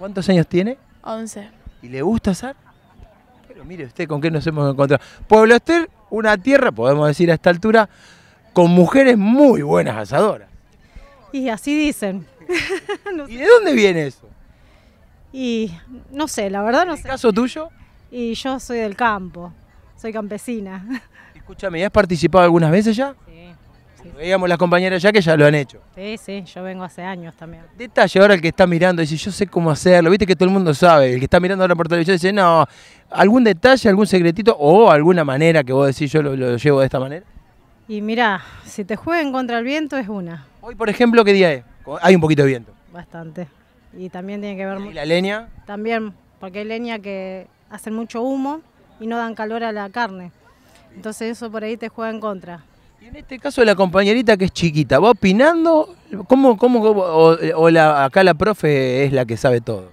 ¿Cuántos años tiene? 11. ¿Y le gusta asar? Pero mire usted con qué nos hemos encontrado. Pueblo Estel, una tierra, podemos decir a esta altura, con mujeres muy buenas asadoras. Y así dicen. ¿Y de dónde viene eso? Y no sé, la verdad no sé. ¿El caso tuyo? Y yo soy del campo, soy campesina. Escúchame, ¿has participado algunas veces ya? Veíamos las compañeras ya que ya lo han hecho. Sí, sí, yo vengo hace años también. Detalle ahora el que está mirando, dice, yo sé cómo hacerlo, viste que todo el mundo sabe, el que está mirando ahora por televisión dice, no, algún detalle, algún secretito o alguna manera que vos decís, yo lo, llevo de esta manera. Y mira, si te juegan contra el viento es una. Hoy, por ejemplo, ¿qué día es? Hay un poquito de viento. Bastante. Y también tiene que ver... ¿Y la leña? También, porque hay leña que hacen mucho humo y no dan calor a la carne. Entonces eso por ahí te juega en contra. Y en este caso la compañerita que es chiquita, ¿va opinando? ¿Cómo, cómo, o, la, acá la profe es la que sabe todo?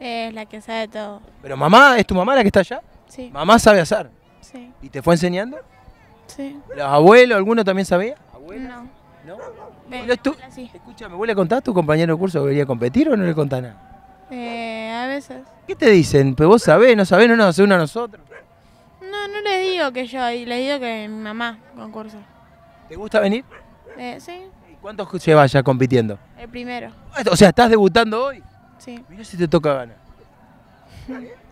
Es la que sabe todo. ¿Pero mamá, es tu mamá la que está allá? Sí. ¿Mamá sabe hacer? Sí. ¿Y te fue enseñando? Sí. ¿Los abuelos, alguno también sabía? ¿Abuela? No. ¿No? es ¿Tú? Escúchame, ¿vos le contás a tu compañero de curso que quería competir o no le contás nada? Eh, a veces. ¿Qué te dicen? ¿Pero vos sabés, no sabés, no nos hace uno a nosotros? No, no les digo que yo, le digo que mi mamá concursa. ¿Te gusta venir? Eh, sí. ¿Y cuántos se vaya compitiendo? El primero. Ah, o sea, ¿estás debutando hoy? Sí. Mira si te toca ganar.